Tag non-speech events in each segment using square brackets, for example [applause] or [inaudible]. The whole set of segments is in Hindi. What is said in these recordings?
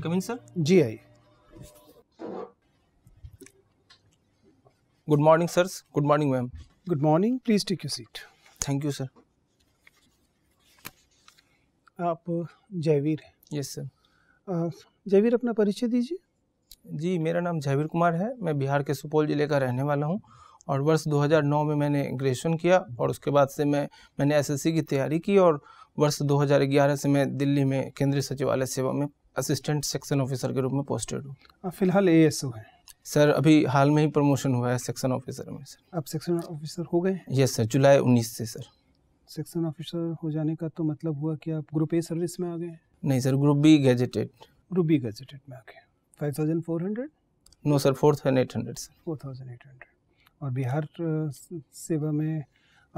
I come in sir ji I good morning sir good morning ma'am good morning please take you seat thank you sir आप uh, जयवीर हैं यस सर जयवीर अपना परिचय दीजिए जी मेरा नाम जयवीर कुमार है मैं बिहार के सुपौल ज़िले का रहने वाला हूँ और वर्ष 2009 में मैंने ग्रेजुएशन किया और उसके बाद से मैं मैंने एसएससी की तैयारी की और वर्ष 2011 से मैं दिल्ली में केंद्रीय सचिवालय सेवा में असिस्टेंट सेक्शन ऑफिसर के रूप में पोस्टेड हूँ हाँ, फिलहाल ए एस ओ सर अभी हाल में ही प्रमोशन हुआ है सेक्शन ऑफिसर में सर आप सेक्शन ऑफिसर हो गए यस सर जुलाई उन्नीस से सर सेक्शन ऑफिसर हो जाने का तो मतलब हुआ कि आप ग्रुप ए सर्विस में आ गए नहीं sir group B gazetted group B gazetted में आ गए five thousand four hundred no sir four thousand eight hundred sir four thousand eight hundred और बिहार सेवा में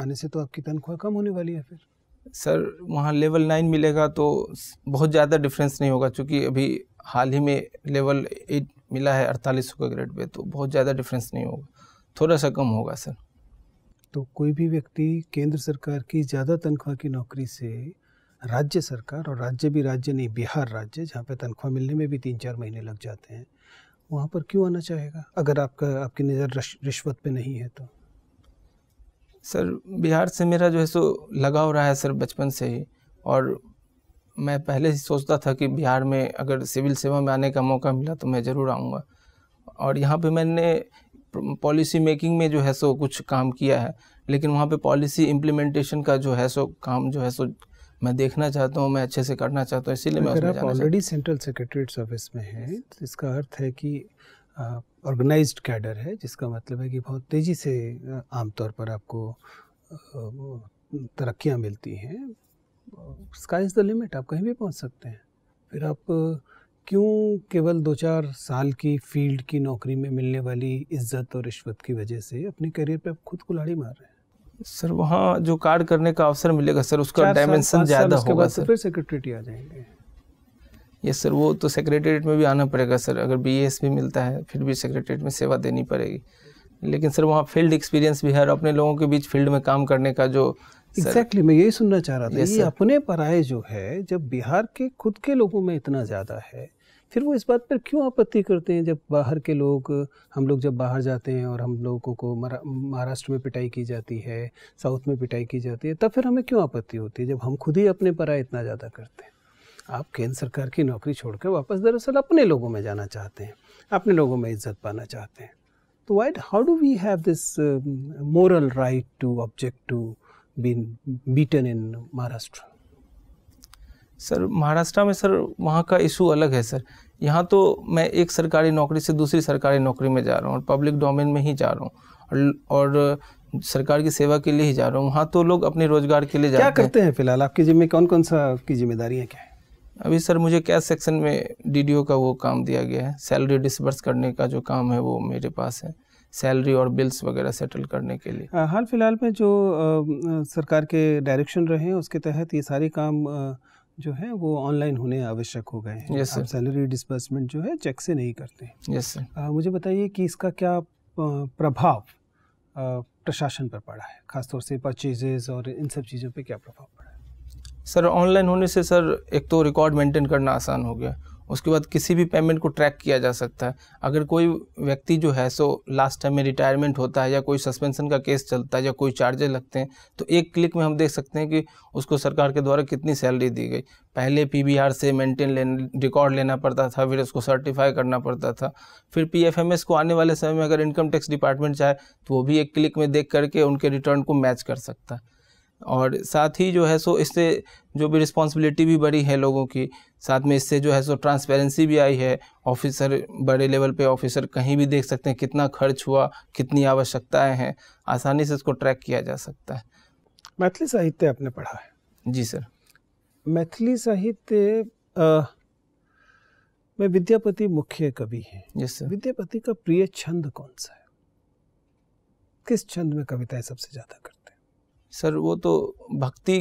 आने से तो आपकी तनख्वाह कम होने वाली है फिर सर वहाँ लेवल नाइन मिलेगा तो बहुत ज़्यादा डिफरेंस नहीं होगा क्योंकि अभी हाल ही में लेवल एट मिला है अड़तालीस सौ का ग्रेड पे तो बहुत ज़्यादा डिफरेंस नहीं होगा थोड़ा सा कम होगा सर तो कोई भी व्यक्ति केंद्र सरकार की ज़्यादा तनख्वाह की नौकरी से राज्य सरकार और राज्य भी राज्य नहीं बिहार राज्य जहाँ पे तनख्वाह मिलने में भी तीन चार महीने लग जाते हैं वहाँ पर क्यों आना चाहेगा अगर आपका आपकी नज़र रिश्वत पे नहीं है तो सर बिहार से मेरा जो है सो लगाव रहा है सर बचपन से ही और मैं पहले ही सोचता था कि बिहार में अगर सिविल सेवा में आने का मौका मिला तो मैं ज़रूर आऊँगा और यहाँ पे मैंने पॉलिसी मेकिंग में जो है सो कुछ काम किया है लेकिन वहाँ पे पॉलिसी इम्प्लीमेंटेशन का जो है सो काम जो है सो मैं देखना चाहता हूँ मैं अच्छे से करना चाहता हूँ इसीलिए मैं ऑलरेडी सेंट्रल सेक्रेटरीट सर्विस में है तो इसका अर्थ है कि आप ऑर्गेनाइज्ड कैडर है जिसका मतलब है कि बहुत तेज़ी से आमतौर पर आपको तरक्कियाँ मिलती हैं स्काई इज़ द लिमिट आप कहीं भी पहुंच सकते हैं फिर आप क्यों केवल दो चार साल की फील्ड की नौकरी में मिलने वाली इज्जत और रिश्वत की वजह से अपने करियर पे आप खुद कुल्हाड़ी मार रहे हैं सर वहाँ जो कार्ड करने का अवसर मिलेगा सर उसका डायमेंशन ज़्यादा होगा तो सर फिर सेक्रेटरी आ जाएंगे यस सर वो तो सेक्रेटेट में भी आना पड़ेगा सर अगर बीएस भी मिलता है फिर भी सेक्रेटेट में सेवा देनी पड़ेगी लेकिन सर वहाँ फील्ड एक्सपीरियंस भी है और अपने लोगों के बीच फील्ड में काम करने का जो एग्जैक्टली exactly, मैं यही सुनना चाह रहा था yes, ये अपने पराये जो है जब बिहार के खुद के लोगों में इतना ज़्यादा है फिर वो इस बात पर क्यों आपत्ति करते हैं जब बाहर के लोग हम लोग जब बाहर जाते हैं और हम लोगों को महाराष्ट्र में पिटाई की जाती है साउथ में पिटाई की जाती है तब फिर हमें क्यों आपत्ति होती है जब हम खुद ही अपने पराये इतना ज़्यादा करते हैं आप केंद्र सरकार की नौकरी छोड़कर वापस दरअसल अपने लोगों में जाना चाहते हैं अपने लोगों में इज्जत पाना चाहते हैं तो wait how do we have this moral right to object to been beaten in Maharashtra sir Maharashtra में सर वहाँ का इशू अलग है सर यहाँ तो मैं एक सरकारी नौकरी से दूसरी सरकारी नौकरी में जा रहा हूँ और पब्लिक डोमेन में ही जा रहा हूँ और, सरकार की सेवा के लिए ही जा रहा हूँ वहाँ तो लोग अपने रोजगार के लिए जा क्या करते हैं फिलहाल आपकी जिम्मे कौन कौन सा आपकी जिम्मेदारियाँ क्या है अभी सर मुझे क्या सेक्शन में डीडीओ का वो काम दिया गया है सैलरी डिसबर्स करने का जो काम है वो मेरे पास है सैलरी और बिल्स वगैरह सेटल करने के लिए हाल फिलहाल में जो आ, सरकार के डायरेक्शन रहे हैं उसके तहत ये सारे काम आ, जो है वो ऑनलाइन होने आवश्यक हो गए हैं yes, सैलरी डिसबर्समेंट जो है चेक से नहीं करते यस yes, मुझे बताइए कि इसका क्या प्रभाव प्रशासन पर पड़ा है खासतौर से परचेजेज और इन सब चीज़ों पर क्या प्रभाव पड़ा है सर ऑनलाइन होने से सर एक तो रिकॉर्ड मेंटेन करना आसान हो गया उसके बाद किसी भी पेमेंट को ट्रैक किया जा सकता है अगर कोई व्यक्ति जो है सो लास्ट टाइम में रिटायरमेंट होता है या कोई सस्पेंशन का केस चलता है या कोई चार्जेज लगते हैं तो एक क्लिक में हम देख सकते हैं कि उसको सरकार के द्वारा कितनी सैलरी दी गई पहले पीबीआर से मेंटेन लेन रिकॉर्ड लेना पड़ता था फिर उसको सर्टिफाई करना पड़ता था फिर पी को आने वाले समय में अगर इनकम टैक्स डिपार्टमेंट चाहे तो वो भी एक क्लिक में देख करके उनके रिटर्न को मैच कर सकता है और साथ ही जो है सो इससे जो भी रिस्पॉन्सिबिलिटी भी बढ़ी है लोगों की साथ में इससे जो है सो ट्रांसपेरेंसी भी आई है ऑफिसर बड़े लेवल पे ऑफिसर कहीं भी देख सकते हैं कितना खर्च हुआ कितनी आवश्यकताएं हैं आसानी से इसको ट्रैक किया जा सकता है मैथिली साहित्य आपने पढ़ा है जी सर मैथिली साहित्य में विद्यापति मुख्य कवि हैं यस सर विद्यापति का प्रिय छंद कौन सा है किस छंद में कविताएं सबसे ज़्यादा करती सर वो तो भक्ति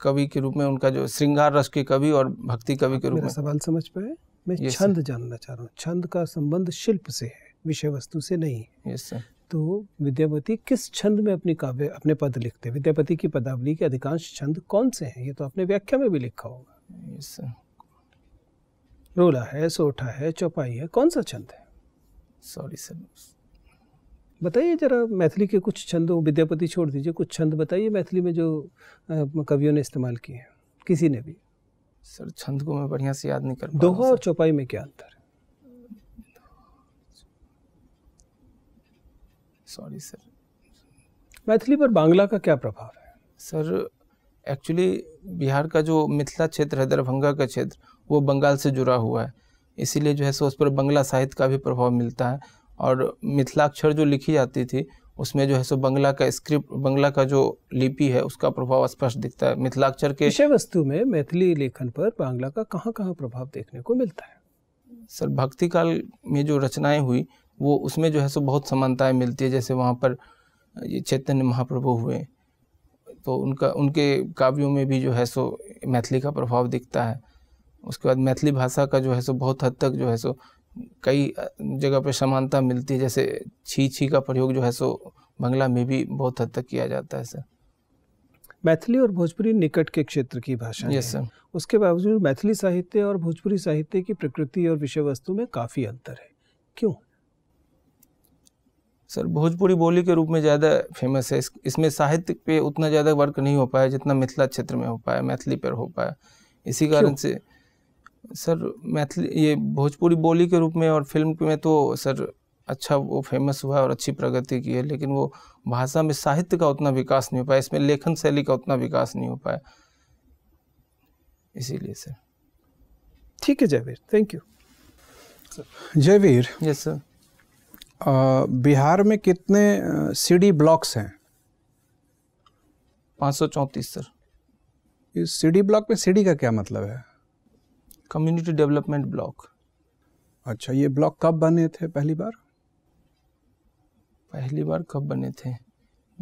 कवि के रूप में उनका जो श्रृंगार रस के कवि और भक्ति कवि के रूप में सवाल समझ पाए मैं छंद जानना चाह रहा हूँ छंद का संबंध शिल्प से है विषय वस्तु से नहीं यस सर तो विद्यापति किस छंद में अपनी काव्य अपने पद लिखते हैं विद्यापति की पदावली के अधिकांश छंद कौन से हैं ये तो आपने व्याख्या में भी लिखा होगा यस रोला है सोठा है चौपाई है कौन सा छंद है सॉरी सर बताइए जरा मैथिली के कुछ छंदों विद्यापति छोड़ दीजिए कुछ छंद बताइए मैथिली में जो कवियों ने इस्तेमाल किए हैं किसी ने भी सर छंद को मैं बढ़िया से याद नहीं कर दोहा और चौपाई में क्या अंतर सॉरी सर मैथिली पर बांग्ला का क्या प्रभाव है सर एक्चुअली बिहार का जो मिथिला क्षेत्र है दरभंगा का क्षेत्र वो बंगाल से जुड़ा हुआ है इसीलिए जो है सो उस पर बंगला साहित्य का भी प्रभाव मिलता है और मिथिलाक्षर जो लिखी जाती थी उसमें जो है सो बंगला का स्क्रिप्ट बंगला का जो लिपि है उसका प्रभाव स्पष्ट दिखता है मिथिलाक्षर के विषय वस्तु में मैथिली लेखन पर बांग्ला का कहाँ कहाँ प्रभाव देखने को मिलता है सर भक्ति काल में जो रचनाएं हुई वो उसमें जो है सो बहुत समानताएं मिलती है जैसे वहाँ पर ये चैतन्य महाप्रभु हुए तो उनका उनके काव्यों में भी जो है सो मैथिली का प्रभाव दिखता है उसके बाद मैथिली भाषा का जो है सो बहुत हद तक जो है सो कई जगह पर समानता मिलती है जैसे छी छी का प्रयोग जो है सो बंगला में भी बहुत हद तक किया जाता है सर मैथिली और भोजपुरी निकट के क्षेत्र की भाषा yes, है उसके बावजूद मैथिली साहित्य और भोजपुरी साहित्य की प्रकृति और विषय वस्तु में काफ़ी अंतर है क्यों सर भोजपुरी बोली के रूप में ज़्यादा फेमस है इस, इसमें साहित्य पे उतना ज़्यादा वर्क नहीं हो पाया जितना मिथिला क्षेत्र में हो पाया मैथिली पर हो पाया इसी कारण से सर मैथिली ये भोजपुरी बोली के रूप में और फिल्म में तो सर अच्छा वो फेमस हुआ और अच्छी प्रगति की है लेकिन वो भाषा में साहित्य का उतना विकास नहीं हो पाया इसमें लेखन शैली का उतना विकास नहीं हो पाया इसीलिए सर ठीक है Jaiveer thank you Jaiveer yes sir Bihar में कितने सीडी ब्लॉक्स हैं पाँच सौ चौंतीस सर इस सीडी ब्लॉक में सीडी का क्या मतलब है कम्युनिटी डेवलपमेंट ब्लॉक अच्छा ये ब्लॉक कब बने थे पहली बार पहली बार कब बने थे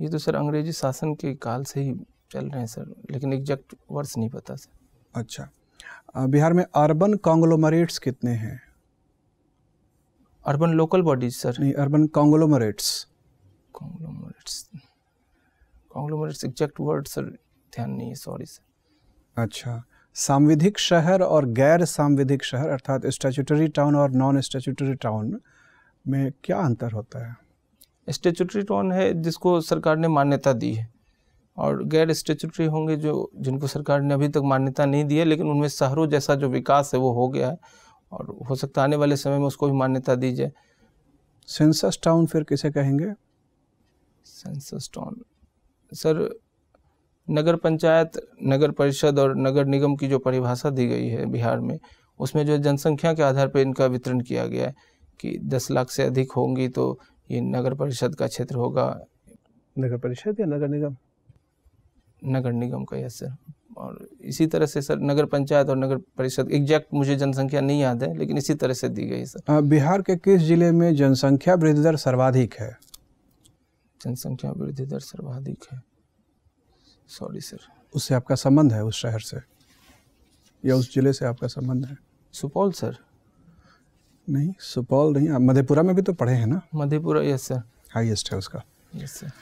ये तो सर अंग्रेजी शासन के काल से ही चल रहे हैं सर लेकिन एग्जैक्ट वर्ष नहीं पता सर अच्छा बिहार में अर्बन कॉन्ग्लोमरेट्स कितने हैं अर्बन लोकल बॉडीज सर नहीं urban conglomerates conglomerates conglomerates exact word sir ध्यान नहीं है सॉरी सर अच्छा सांविधिक शहर और गैर सांविधिक शहर अर्थात स्टैचुटरी टाउन और नॉन स्टैचुटरी टाउन में क्या अंतर होता है स्टैचुटरी टाउन है जिसको सरकार ने मान्यता दी है और गैर स्टेचुटरी होंगे जो जिनको सरकार ने अभी तक मान्यता नहीं दी है लेकिन उनमें शहरों जैसा जो विकास है वो हो गया है और हो सकता है आने वाले समय में उसको भी मान्यता दी जाए सेंसस टाउन फिर किसे कहेंगे सेंसस टाउन सर नगर पंचायत नगर परिषद और नगर निगम की जो परिभाषा दी गई है बिहार में उसमें जो जनसंख्या के आधार पर इनका वितरण किया गया है कि दस लाख से अधिक होंगी तो ये नगर परिषद का क्षेत्र होगा नगर परिषद या नगर निगम नगर निगम का यस सर और इसी तरह से सर नगर पंचायत और नगर परिषद एग्जैक्ट मुझे जनसंख्या नहीं याद है लेकिन इसी तरह से दी गई सर बिहार के किस जिले में जनसंख्या वृद्धि दर सर्वाधिक है जनसंख्या वृद्धि दर सर्वाधिक है सॉरी सर उससे आपका संबंध है उस शहर से या उस ज़िले से आपका संबंध है सुपौल सर नहीं सुपौल नहीं आप मधेपुरा में भी तो पढ़े हैं ना मधेपुरा यस सर हाईएस्ट है उसका यस सर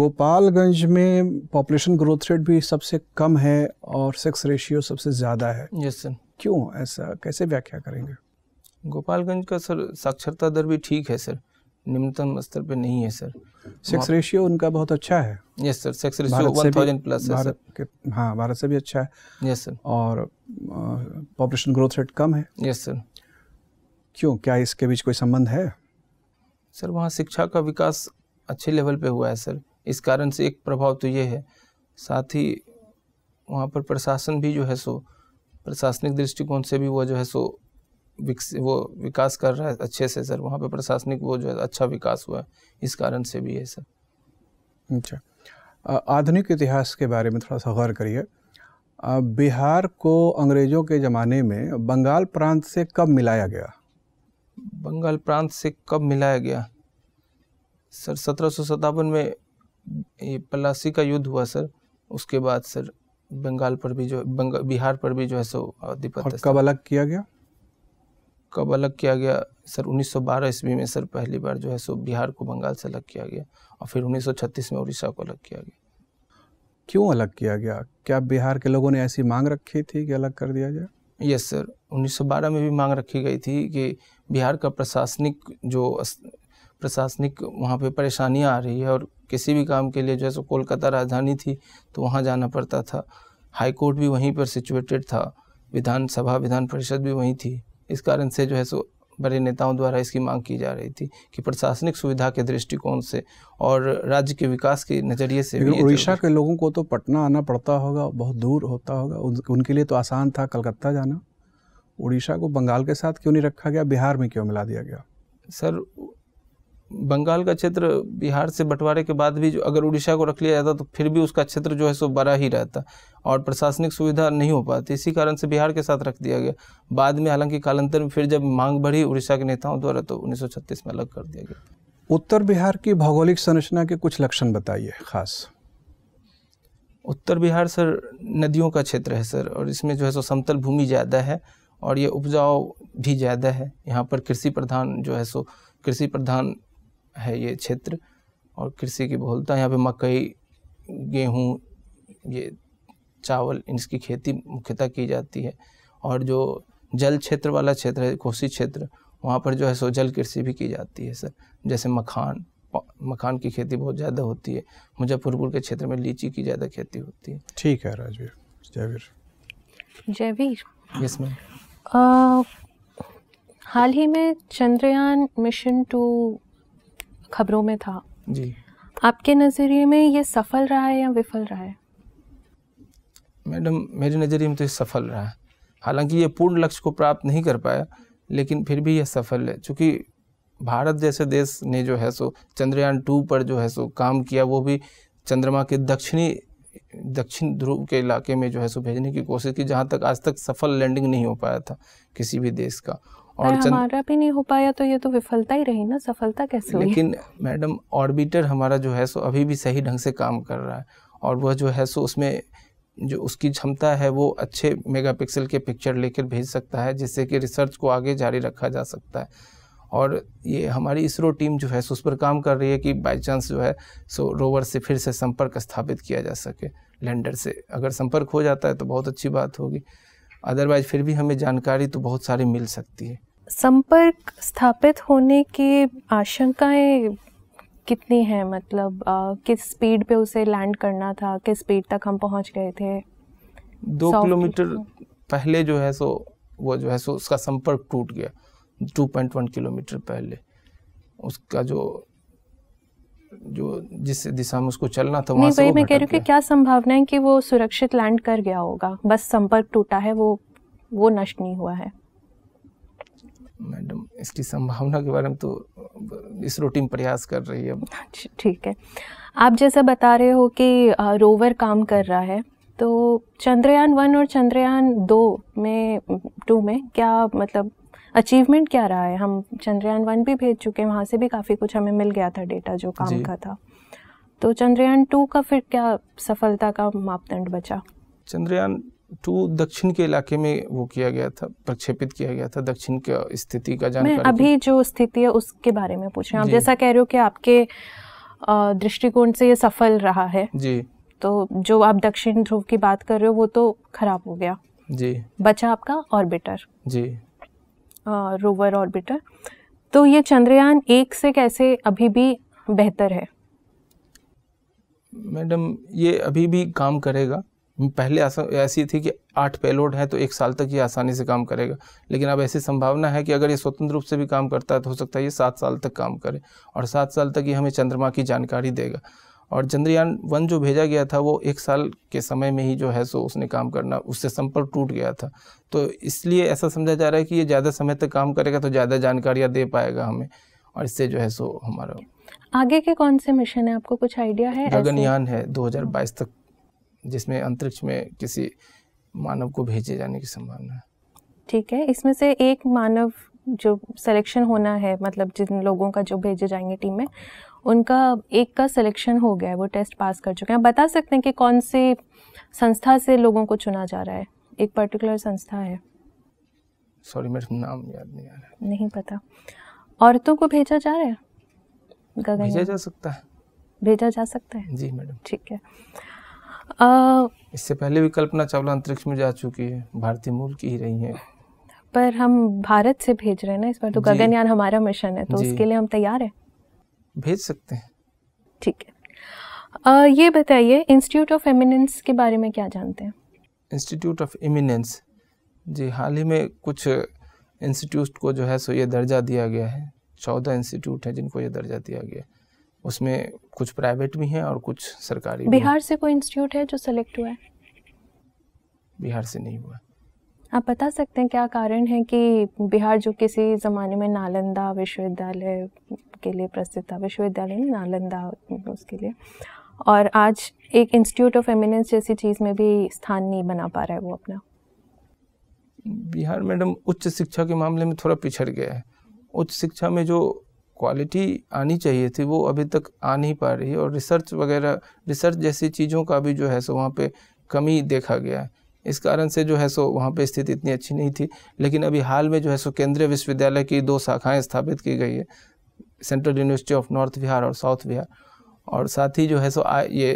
गोपालगंज में पॉपुलेशन ग्रोथ रेट भी सबसे कम है और सेक्स रेशियो सबसे ज़्यादा है यस सर क्यों ऐसा कैसे व्याख्या करेंगे गोपालगंज का सर साक्षरता दर भी ठीक है सर निम्नतम स्तर पे नहीं है सर सेक्स रेशियो उनका बहुत अच्छा है yes sir sex ratio one thousand plus है सर हाँ भारत से भी अच्छा है यस सर और पॉपुलेशन ग्रोथ रेट कम है यस सर क्यों क्या इसके बीच कोई संबंध है सर वहाँ शिक्षा का विकास अच्छे लेवल पे हुआ है सर इस कारण से एक प्रभाव तो ये है साथ ही वहाँ पर प्रशासन भी जो है सो प्रशासनिक दृष्टिकोण से भी वह जो है सो वो विकास कर रहा है अच्छे से सर वहाँ पे प्रशासनिक वो जो है अच्छा विकास हुआ है इस कारण से भी है सर अच्छा आधुनिक इतिहास के बारे में थोड़ा सा गौर करिए बिहार को अंग्रेज़ों के ज़माने में बंगाल प्रांत से कब मिलाया गया बंगाल प्रांत से कब मिलाया गया सर सत्रह में ये पलासी का युद्ध हुआ सर उसके बाद सर बंगाल पर भी जो बिहार पर भी जो है सो दीपक कब अलग किया गया कब अलग किया गया सर 1912 ईस्वी में सर पहली बार जो है सो बिहार को बंगाल से अलग किया गया और फिर 1936 में उड़ीसा को अलग किया गया क्यों अलग किया गया क्या बिहार के लोगों ने ऐसी मांग रखी थी कि अलग कर दिया जाए यस सर 1912 में भी मांग रखी गई थी कि बिहार का प्रशासनिक जो प्रशासनिक वहाँ पे परेशानियाँ आ रही है और किसी भी काम के लिए जो है सो कोलकाता राजधानी थी तो वहाँ जाना पड़ता था हाईकोर्ट भी वहीं पर सिचुएटेड था विधानसभा विधान परिषद भी वहीं थी इस कारण से जो है सो बड़े नेताओं द्वारा इसकी मांग की जा रही थी कि प्रशासनिक सुविधा के दृष्टिकोण से और राज्य के विकास के नज़रिए से उड़ीसा के लोगों को तो पटना आना पड़ता होगा बहुत दूर होता होगा उन, उनके लिए तो आसान था कलकत्ता जाना उड़ीसा को बंगाल के साथ क्यों नहीं रखा गया बिहार में क्यों मिला दिया गया सर बंगाल का क्षेत्र बिहार से बंटवारे के बाद भी जो अगर उड़ीसा को रख लिया जाता तो फिर भी उसका क्षेत्र जो है सो बड़ा ही रहता और प्रशासनिक सुविधा नहीं हो पाती इसी कारण से बिहार के साथ रख दिया गया बाद में हालांकि कालांतर में फिर जब मांग बढ़ी उड़ीसा के नेताओं द्वारा तो उन्नीस में अलग कर दिया गया उत्तर बिहार की भौगोलिक संरचना के कुछ लक्षण बताइए खास उत्तर बिहार सर नदियों का क्षेत्र है सर और इसमें जो है सो समतल भूमि ज़्यादा है और ये उपजाऊ भी ज़्यादा है यहाँ पर कृषि प्रधान जो है सो कृषि प्रधान है ये क्षेत्र और कृषि की बहुलता यहाँ पे मकई गेहूँ ये चावल इसकी खेती मुख्यतः की जाती है और जो जल क्षेत्र वाला क्षेत्र है कोसी क्षेत्र वहाँ पर जो है सो जल कृषि भी की जाती है सर जैसे मखान मखान की खेती बहुत ज़्यादा होती है मुजफ्फरपुर के क्षेत्र में लीची की ज़्यादा खेती होती है ठीक है राजवीर जयवीर जयवीर यस मैम हाल ही में चंद्रयान मिशन टू खबरों में था जी आपके नज़रिए में ये सफल रहा है या विफल रहा है मैडम मेरे नज़रिए में तो ये सफल रहा है हालांकि ये पूर्ण लक्ष्य को प्राप्त नहीं कर पाया लेकिन फिर भी यह सफल है चूँकि भारत जैसे देश ने जो है सो चंद्रयान टू पर जो है सो काम किया वो भी चंद्रमा के दक्षिणी दक्षिण ध्रुव के इलाके में जो है सो भेजने की कोशिश की जहाँ तक आज तक सफल लैंडिंग नहीं हो पाया था किसी भी देश का और चंद... हमारा भी नहीं हो पाया तो ये तो विफलता ही रही ना सफलता कैसे लेकिन मैडम ऑर्बिटर हमारा जो है सो अभी भी सही ढंग से काम कर रहा है और वह जो है सो उसमें जो उसकी क्षमता है वो अच्छे मेगापिक्सल के पिक्चर लेकर भेज सकता है जिससे कि रिसर्च को आगे जारी रखा जा सकता है और ये हमारी इसरो टीम जो है सो उस पर काम कर रही है कि बाई चांस जो है सो रोवर से फिर से संपर्क स्थापित किया जा सके लैंडर से अगर संपर्क हो जाता है तो बहुत अच्छी बात होगी अदरवाइज फिर भी हमें जानकारी तो बहुत सारी मिल सकती है संपर्क स्थापित होने की आशंकाएं कितनी हैं मतलब आ, किस स्पीड पे उसे लैंड करना था किस स्पीड तक हम पहुंच गए थे दो किलोमीटर पहले जो है सो वो जो है सो उसका संपर्क टूट गया 2.1 किलोमीटर पहले उसका जो जो जिस दिशा में उसको चलना था वहाँ से मैं कह रही कि क्या संभावना है कि वो सुरक्षित लैंड कर गया होगा बस संपर्क टूटा है वो वो नष्ट नहीं हुआ है मैडम इसकी संभावना के बारे में तो इसरो टीम प्रयास कर रही है अच्छा, ठीक है आप जैसा बता रहे हो कि रोवर काम कर रहा है तो चंद्रयान वन और चंद्रयान दो में टू में क्या मतलब अचीवमेंट क्या रहा है हम चंद्रयान वन भी भेज चुके हैं वहाँ से भी काफ़ी कुछ हमें मिल गया था डेटा जो काम का था तो चंद्रयान टू का फिर क्या सफलता का मापदंड बचा चंद्रयान टू दक्षिण के इलाके में वो किया गया था प्रक्षेपित किया गया था दक्षिण की स्थिति का जानकारी मैं अभी जो स्थिति है उसके बारे में पूछ रहा हूँ आप जैसा कह रहे हो कि आपके दृष्टिकोण से ये सफल रहा है जी तो जो आप दक्षिण ध्रुव की बात कर रहे हो वो तो खराब हो गया जी बचा आपका ऑर्बिटर जी रोवर ऑर्बिटर तो ये चंद्रयान एक से कैसे अभी भी बेहतर है मैडम ये अभी भी काम करेगा पहले ऐसा ऐसी थी कि आठ पेलोड है तो एक साल तक ये आसानी से काम करेगा लेकिन अब ऐसी संभावना है कि अगर ये स्वतंत्र रूप से भी काम करता है तो हो सकता है ये सात साल तक काम करे और सात साल तक ये हमें चंद्रमा की जानकारी देगा और चंद्रयान वन जो भेजा गया था वो एक साल के समय में ही जो है सो उसने काम करना उससे संपर्क टूट गया था तो इसलिए ऐसा समझा जा रहा है कि ये ज़्यादा समय तक काम करेगा तो ज़्यादा जानकारियाँ दे पाएगा हमें और इससे जो है सो हमारा आगे के कौन से मिशन है आपको कुछ आइडिया है गगनयान है 2022 तक जिसमें अंतरिक्ष में किसी मानव को भेजे जाने की संभावना है ठीक है इसमें से एक मानव जो सिलेक्शन होना है मतलब जिन लोगों का जो भेजे जाएंगे टीम में उनका एक का सिलेक्शन हो गया है वो टेस्ट पास कर चुके हैं बता सकते हैं कि कौन से संस्था से लोगों को चुना जा रहा है एक पर्टिकुलर संस्था है सॉरी मेरे नाम याद नहीं आ रहा नहीं पता औरतों को भेजा जा रहा है गगन भेजा जा सकता है भेजा जा सकता है जी मैडम ठीक है आ, इससे पहले भी कल्पना चावला अंतरिक्ष में जा चुकी है भारतीय मूल की ही रही है पर हम भारत से भेज रहे हैं ना इस बार तो गगनयान हमारा मिशन है तो उसके लिए हम तैयार हैं भेज सकते हैं ठीक है आ, ये बताइए इंस्टीट्यूट ऑफ एमिनेंस के बारे में क्या जानते हैं इंस्टीट्यूट ऑफ एमिनेंस जी हाल ही में कुछ इंस्टीट्यूट को जो है सो ये दर्जा दिया गया है चौदह इंस्टीट्यूट है जिनको ये दर्जा दिया गया है उसमें कुछ प्राइवेट भी हैं और कुछ सरकारी बिहार से कोई इंस्टीट्यूट है जो सेलेक्ट हुआ है बिहार से नहीं हुआ आप बता सकते हैं क्या कारण है कि बिहार जो किसी ज़माने में नालंदा विश्वविद्यालय के लिए प्रसिद्ध था विश्वविद्यालय में नालंदा उसके लिए और आज एक इंस्टीट्यूट ऑफ एमिनेंस जैसी चीज़ में भी स्थान नहीं बना पा रहा है वो अपना बिहार मैडम उच्च शिक्षा के मामले में थोड़ा पिछड़ गया है उच्च शिक्षा में जो क्वालिटी आनी चाहिए थी वो अभी तक आ नहीं पा रही है और रिसर्च वगैरह रिसर्च जैसी चीज़ों का भी जो है सो वहाँ पे कमी देखा गया है इस कारण से जो है सो वहाँ पर स्थिति इतनी अच्छी नहीं थी लेकिन अभी हाल में जो है सो केंद्रीय विश्वविद्यालय की दो शाखाएँ स्थापित की गई है central university of north Bihar और साउथ बिहार और साथ ही जो है सो आ, ये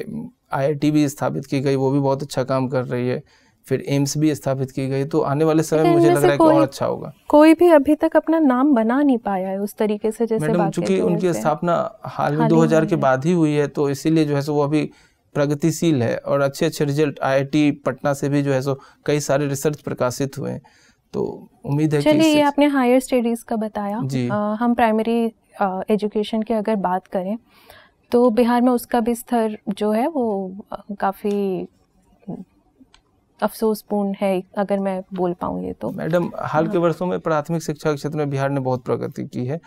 आईआईटी भी स्थापित की गई वो भी बहुत अच्छा काम कर रही है फिर एम्स भी स्थापित की गई तो आने वाले समय मुझे लग रहा है कि और अच्छा होगा कोई भी अभी तक अपना नाम बना नहीं पाया है उस तरीके से जैसे मैडम चूंकि उनकी स्थापना हाल में 2000 के बाद ही हुई है तो इसीलिए जो है सो वो अभी प्रगतिशील है और अच्छे अच्छे रिजल्ट आईआईटी पटना से भी जो है सो कई सारे रिसर्च प्रकाशित हुए तो उम्मीद है चलिए ये आपने हायर स्टडीज़ का बताया जी आ, हम प्राइमरी एजुकेशन की अगर बात करें तो बिहार में उसका भी स्तर जो है वो काफ़ी अफसोसपूर्ण है अगर मैं बोल पाऊँ ये तो मैडम हाल के हाँ। वर्षों में प्राथमिक शिक्षा के क्षेत्र में बिहार ने बहुत प्रगति की है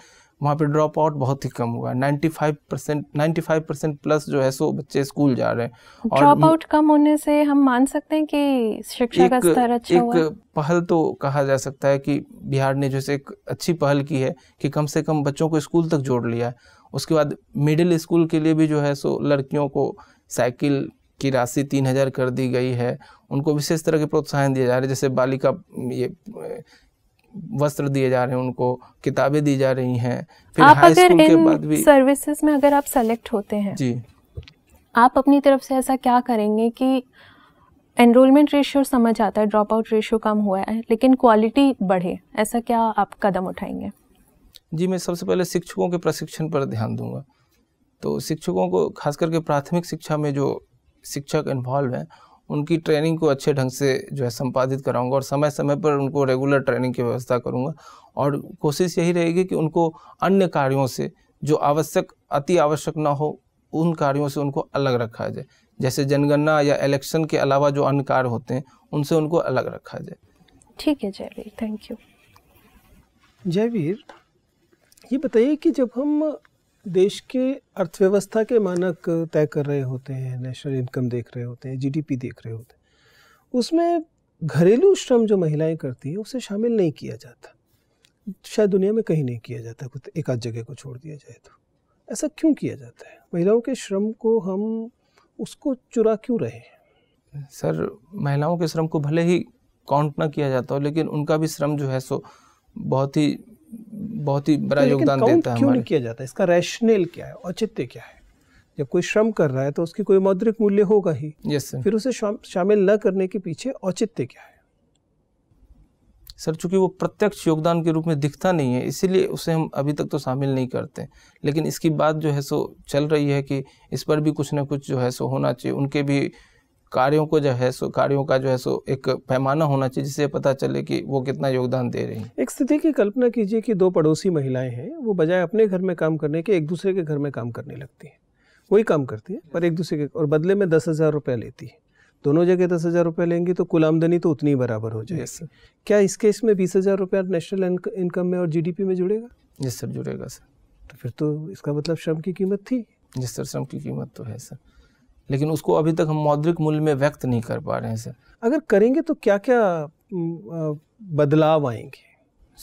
वहाँ पे ड्रॉप आउट बहुत ही कम हुआ है ninety five percent ninety five percent plus जो है सो बच्चे स्कूल जा रहे हैं ड्रॉप आउट कम होने से हम मान सकते हैं कि शिक्षा का स्तर अच्छा एक हुआ? पहल तो कहा जा सकता है कि बिहार ने जैसे एक अच्छी पहल की है कि कम से कम बच्चों को स्कूल तक जोड़ लिया है उसके बाद मिडिल स्कूल के लिए भी जो है सो लड़कियों को साइकिल की राशि तीन हज़ार कर दी गई है उनको विशेष तरह के प्रोत्साहन दिया जा रहा है जैसे बालिका ये वस्त्र दिए जा रहे हैं उनको किताबें दी जा रही हैं फिर आप हाई अगर स्कूल के बाद भी सर्विसेज में अगर आप सेलेक्ट होते हैं जी आप अपनी तरफ से ऐसा क्या करेंगे कि एनरोलमेंट रेशियो समझ आता है ड्रॉप आउट रेशियो कम हुआ है लेकिन क्वालिटी बढ़े ऐसा क्या आप कदम उठाएंगे जी मैं सबसे पहले शिक्षकों के प्रशिक्षण पर ध्यान दूंगा तो शिक्षकों को खास करके प्राथमिक शिक्षा में जो शिक्षक इन्वॉल्व हैं उनकी ट्रेनिंग को अच्छे ढंग से जो है संपादित कराऊंगा और समय समय पर उनको रेगुलर ट्रेनिंग की व्यवस्था करूंगा और कोशिश यही रहेगी कि उनको अन्य कार्यों से जो आवश्यक अति आवश्यक ना हो उन कार्यों से उनको अलग रखा जाए जैसे जनगणना या इलेक्शन के अलावा जो अन्य कार्य होते हैं उनसे उनको अलग रखा जाए ठीक है जयवीर थैंक यू जयवीर ये बताइए कि जब हम देश के अर्थव्यवस्था के मानक तय कर रहे होते हैं नेशनल इनकम देख रहे होते हैं जीडीपी देख रहे होते हैं उसमें घरेलू श्रम जो महिलाएं करती हैं उसे शामिल नहीं किया जाता शायद दुनिया में कहीं नहीं किया जाता कुछ एक आध जगह को छोड़ दिया जाए तो ऐसा क्यों किया जाता है महिलाओं के श्रम को हम उसको चुरा क्यों रहे सर महिलाओं के श्रम को भले ही काउंट ना किया जाता हो लेकिन उनका भी श्रम जो है सो बहुत ही बहुत ही बड़ा योगदान देता है क्यों नहीं किया जाता इसका रैशनल क्या है औचित्य क्या है जब कोई श्रम कर रहा है तो उसकी कोई मौद्रिक मूल्य होगा ही यस फिर उसे शामिल न करने के पीछे औचित्य क्या है सर चूंकि वो प्रत्यक्ष योगदान के रूप में दिखता नहीं है इसीलिए उसे हम अभी तक तो शामिल नहीं करते लेकिन इसकी बात जो है सो चल रही है कि इस पर भी कुछ ना कुछ जो है सो होना चाहिए उनके भी कार्यों को जो है सो कार्यों का जो है सो एक पैमाना होना चाहिए जिससे पता चले कि वो कितना योगदान दे रही हैं एक स्थिति की कल्पना कीजिए कि दो पड़ोसी महिलाएं हैं वो बजाय अपने घर में काम करने के एक दूसरे के घर में काम करने लगती हैं वही काम करती है पर एक दूसरे के और बदले में दस हज़ार रुपया लेती है दोनों जगह दस हज़ार रुपया लेंगी तो कुल आमदनी तो उतनी बराबर हो जाएगी सर क्या इस केस में बीस हज़ार रुपया नेशनल इनकम में और जीडीपी में जुड़ेगा जी सर जुड़ेगा सर तो फिर तो इसका मतलब श्रम की कीमत थी जी सर श्रम की कीमत तो है सर लेकिन उसको अभी तक हम मौद्रिक मूल्य में व्यक्त नहीं कर पा रहे हैं सर अगर करेंगे तो क्या क्या बदलाव आएंगे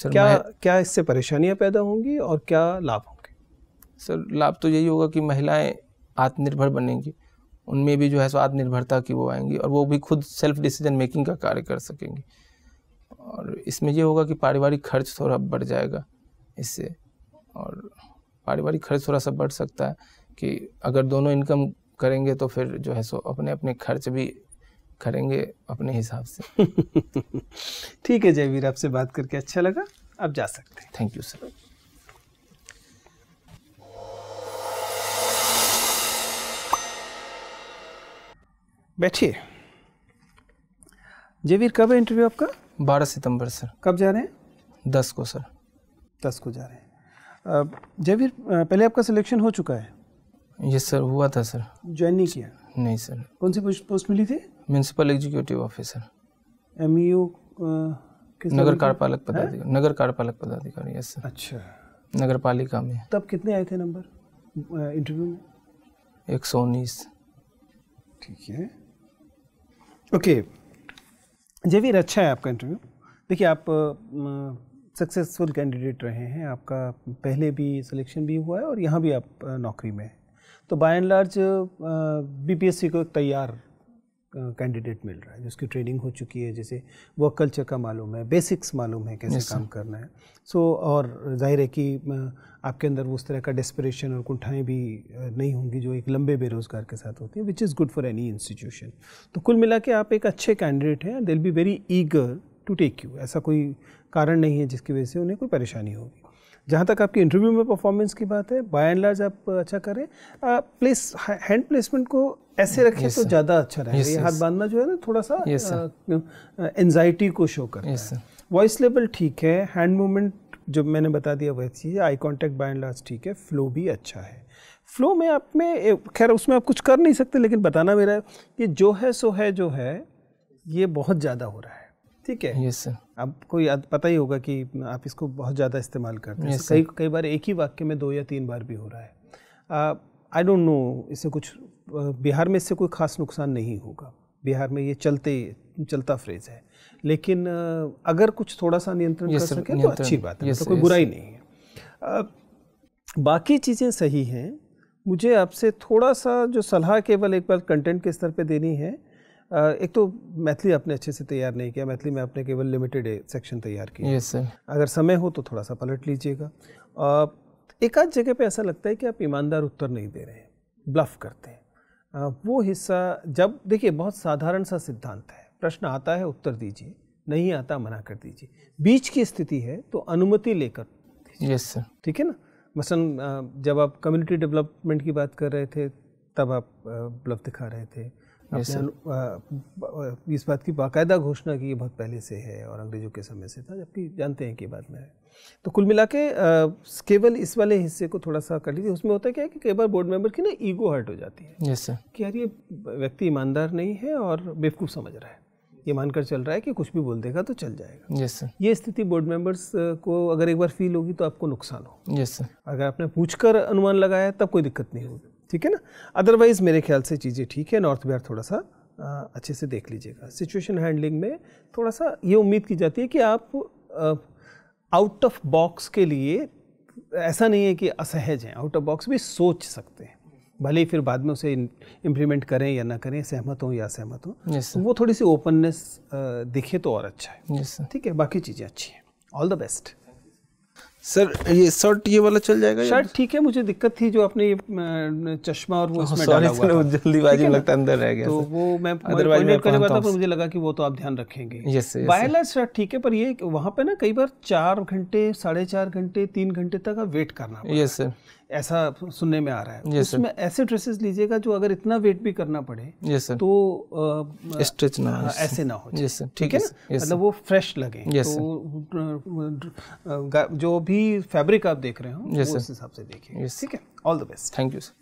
सर क्या क्या इससे परेशानियां पैदा होंगी और क्या लाभ होंगे सर लाभ तो यही होगा कि महिलाएं आत्मनिर्भर बनेंगी उनमें भी जो है सो आत्मनिर्भरता की वो आएंगी और वो भी खुद सेल्फ डिसीजन मेकिंग का कार्य कर सकेंगी और इसमें ये होगा कि पारिवारिक खर्च थोड़ा बढ़ जाएगा इससे और पारिवारिक खर्च थोड़ा सा बढ़ सकता है कि अगर दोनों इनकम करेंगे तो फिर जो है सो अपने अपने खर्च भी करेंगे अपने हिसाब से [laughs] ठीक है जयवीर आपसे बात करके अच्छा लगा आप जा सकते हैं थैंक यू सर बैठिए जयवीर कब है इंटरव्यू आपका बारह सितंबर सर कब जा रहे हैं दस को सर दस को जा रहे हैं जयवीर पहले आपका सिलेक्शन हो चुका है ये सर हुआ था सर ज्वाइन नहीं किया नहीं सर कौन सी पोस्ट मिली थी municipal executive officer M E U नगर कार्यपालक पदाधिकारी नगर कार्यपालक पदाधिकारी यस सर अच्छा नगर पालिका में तब कितने आए थे नंबर इंटरव्यू में एक सौ उन्नीस ठीक है ओके जेवीर अच्छा है आपका इंटरव्यू देखिए आप सक्सेसफुल कैंडिडेट रहे हैं आपका पहले भी सिलेक्शन भी हुआ है और यहाँ भी आप नौकरी में हैं तो बाय एंड लार्ज बीपीएससी को एक तैयार कैंडिडेट मिल रहा है जिसकी ट्रेनिंग हो चुकी है जैसे वर्क कल्चर का मालूम है बेसिक्स मालूम है कैसे yes, काम करना है सो so, और जाहिर है कि आपके अंदर उस तरह का डिस्परेशन और कुंठाएँ भी नहीं होंगी जो एक लंबे बेरोज़गार के साथ होती हैं which is good for any institution तो कुल मिला के आप एक अच्छे कैंडिडेट हैं they be very eager to take you ऐसा कोई कारण नहीं है जिसकी वजह से उन्हें कोई परेशानी होगी जहाँ तक आपकी इंटरव्यू में परफॉर्मेंस की बात है बाय एंड लार्ज आप अच्छा करें प्लेस हैंड प्लेसमेंट को ऐसे रखें तो ज़्यादा अच्छा रहेगा ये हाथ बांधना जो है ना थोड़ा सा एनजाइटी को शो करता है वॉइस लेवल ठीक है हैंड मूवमेंट जो मैंने बता दिया वह चीज़ I contact by and large ठीक है फ्लो भी अच्छा है फ्लो में आप में खैर उसमें आप कुछ कर नहीं सकते लेकिन बताना मेरा कि जो है सो है जो है ये बहुत ज़्यादा हो रहा है ठीक है यस सर आपको याद पता ही होगा कि आप इसको बहुत ज़्यादा इस्तेमाल करते हैं कई कई बार एक ही वाक्य में दो या तीन बार भी हो रहा है आई डोंट नो इससे कुछ बिहार में इससे कोई ख़ास नुकसान नहीं होगा बिहार में ये चलते चलता फ्रेज है लेकिन अगर कुछ थोड़ा सा नियंत्रण कर सके तो अच्छी बात है तो कोई बुराई नहीं है बाकी चीज़ें सही हैं मुझे आपसे थोड़ा सा जो सलाह केवल एक बार कंटेंट के स्तर पे देनी है एक तो मैथिली आपने अच्छे से तैयार नहीं किया मैथिली में आपने केवल लिमिटेड सेक्शन तैयार किया यस सर अगर समय हो तो थोड़ा सा पलट लीजिएगा एक आध जगह पे ऐसा लगता है कि आप ईमानदार उत्तर नहीं दे रहे हैं ब्लफ करते हैं वो हिस्सा जब देखिए बहुत साधारण सा सिद्धांत है प्रश्न आता है उत्तर दीजिए नहीं आता मना कर दीजिए बीच की स्थिति है तो अनुमति लेकर यस सर ठीक है ना मसलन जब आप कम्युनिटी डेवलपमेंट की बात कर रहे थे तब आप ब्लफ दिखा रहे थे आपने इस बात की बाकायदा घोषणा की बहुत पहले से है और अंग्रेज़ों के समय से था जबकि जानते हैं कि बाद में है तो कुल मिला के केवल इस वाले हिस्से को थोड़ा सा कर लीजिए उसमें होता क्या है कि कई बार बोर्ड मेंबर की ना ईगो हर्ट हो जाती है यस सर कि यार ये व्यक्ति ईमानदार नहीं है और बेवकूफ़ समझ रहा है ये मानकर चल रहा है कि कुछ भी बोल देगा तो चल जाएगा यस सर ये स्थिति बोर्ड मेंबर्स को अगर एक बार फील होगी तो आपको नुकसान हो यस सर अगर आपने पूछकर अनुमान लगाया तब कोई दिक्कत नहीं होगी ठीक है ना अदरवाइज़ मेरे ख्याल से चीज़ें ठीक है नॉर्थ बिहार थोड़ा सा आ, अच्छे से देख लीजिएगा सिचुएशन हैंडलिंग में थोड़ा सा ये उम्मीद की जाती है कि आप आउट ऑफ बॉक्स के लिए ऐसा नहीं है कि असहज हैं आउट ऑफ बॉक्स भी सोच सकते हैं भले ही फिर बाद में उसे इम्प्लीमेंट करें या ना करें सहमत हों या असहमत हों yes, वो थोड़ी सी ओपननेस दिखे तो और अच्छा है ठीक yes, है बाकी चीज़ें अच्छी हैं ऑल द बेस्ट सर ये शर्ट ये वाला चल जाएगा शर्ट ठीक है मुझे दिक्कत थी जो आपने ये चश्मा और वो इसमें डाला हुआ था लगता अंदर रह गया तो वो मैं अदरवाइज मैं कर वाला पर मुझे लगा कि वो तो आप ध्यान रखेंगे वायरलेस शर्ट ठीक है पर ये वहाँ पे ना कई बार चार घंटे साढ़े चार घंटे तीन घंटे तक वेट करना यस सर ऐसा सुनने में आ रहा है yes, उसमें ऐसे ड्रेसेस लीजिएगा जो अगर इतना वेट भी करना पड़े yes, तो स्ट्रेच ना ऐसे ना हो yes, ठीक है ना yes, मतलब वो फ्रेश लगे yes, तो जो भी फैब्रिक आप देख रहे हो yes, उस हिसाब से देखिए yes, ठीक है all the best thank you sir